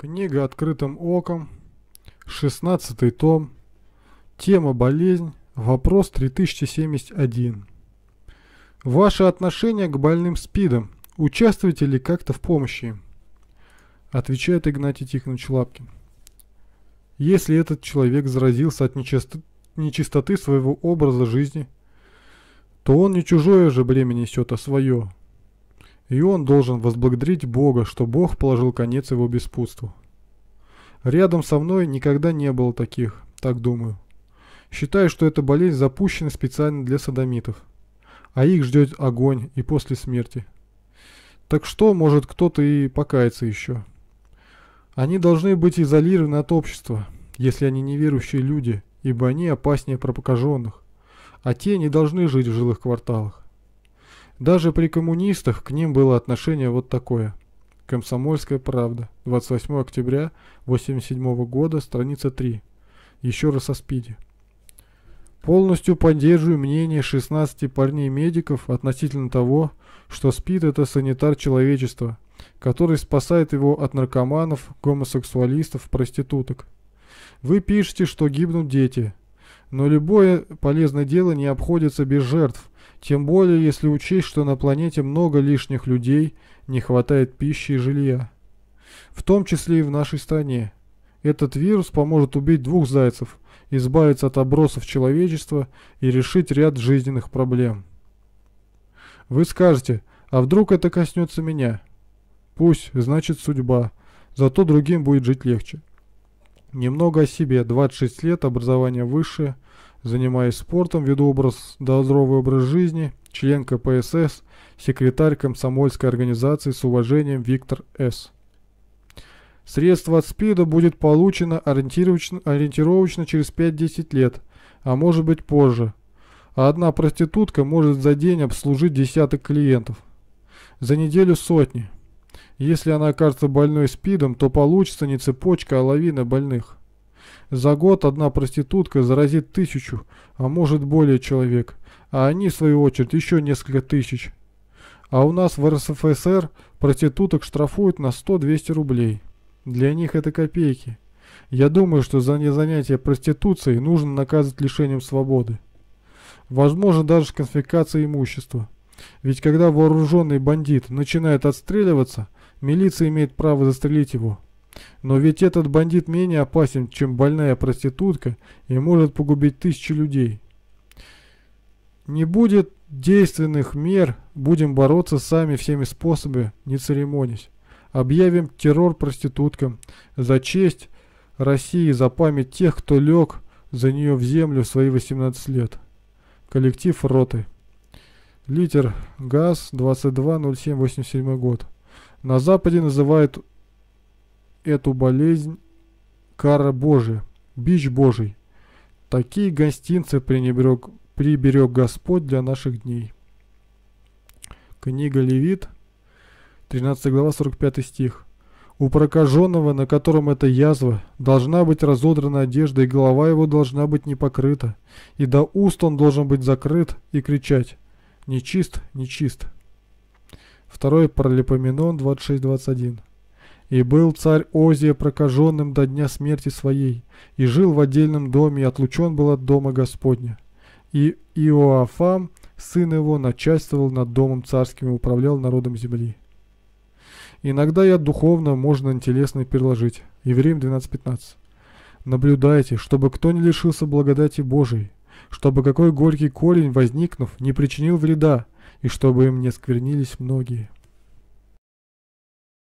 Книга «Открытым оком», 16 том, тема «Болезнь», вопрос 3071. Ваше отношение к больным СПИДом, участвуете ли как-то в помощи им? Отвечает Игнатий Тихонович Лапкин. Если этот человек заразился от нечисто... нечистоты своего образа жизни, то он не чужое же бремя несет, а свое – и он должен возблагодарить Бога, что Бог положил конец его беспутству. Рядом со мной никогда не было таких, так думаю. Считаю, что эта болезнь запущена специально для садомитов. А их ждет огонь и после смерти. Так что, может, кто-то и покаяться еще. Они должны быть изолированы от общества, если они неверующие люди, ибо они опаснее пропокаженных. А те не должны жить в жилых кварталах. Даже при коммунистах к ним было отношение вот такое. Комсомольская правда. 28 октября 1987 года, страница 3. Еще раз о СПИДе. Полностью поддерживаю мнение 16 парней-медиков относительно того, что СПИД – это санитар человечества, который спасает его от наркоманов, гомосексуалистов, проституток. Вы пишете, что гибнут дети. Но любое полезное дело не обходится без жертв, тем более если учесть, что на планете много лишних людей, не хватает пищи и жилья. В том числе и в нашей стране. Этот вирус поможет убить двух зайцев, избавиться от обросов человечества и решить ряд жизненных проблем. Вы скажете, а вдруг это коснется меня? Пусть, значит судьба, зато другим будет жить легче. Немного о себе. 26 лет, образование высшее, занимаюсь спортом, веду образ, здоровый образ жизни, член КПСС, секретарь комсомольской организации с уважением Виктор С. Средство от СПИДа будет получено ориентировочно, ориентировочно через 5-10 лет, а может быть позже. А одна проститутка может за день обслужить десяток клиентов. За неделю сотни. Если она окажется больной СПИДом, то получится не цепочка, а лавина больных. За год одна проститутка заразит тысячу, а может более человек, а они, в свою очередь, еще несколько тысяч. А у нас в РСФСР проституток штрафуют на 100-200 рублей. Для них это копейки. Я думаю, что за занятие проституцией нужно наказывать лишением свободы. Возможно, даже конфискация имущества. Ведь когда вооруженный бандит начинает отстреливаться – Милиция имеет право застрелить его. Но ведь этот бандит менее опасен, чем больная проститутка и может погубить тысячи людей. Не будет действенных мер, будем бороться сами всеми способами, не церемонясь. Объявим террор проституткам за честь России, за память тех, кто лег за нее в землю в свои 18 лет. Коллектив роты. Литер ГАЗ 220787 год. На Западе называют эту болезнь кара Божия, бич Божий. Такие гостинцы пренебрег, приберег Господь для наших дней. Книга Левит, 13 глава, 45 стих. У прокаженного, на котором эта язва, должна быть разодрана одежда, и голова его должна быть не покрыта, и до уст он должен быть закрыт и кричать «Нечист, нечист» второй Паралипоменон 26-21. «И был царь Озия прокаженным до дня смерти своей, и жил в отдельном доме, и отлучен был от дома Господня. И Иоафам, сын его, начальствовал над домом царским и управлял народом земли». Иногда я духовно, можно на телесно переложить. Евреям 12.15. Наблюдайте, чтобы кто не лишился благодати Божией, чтобы какой горький корень, возникнув, не причинил вреда, и чтобы им не сквернились многие.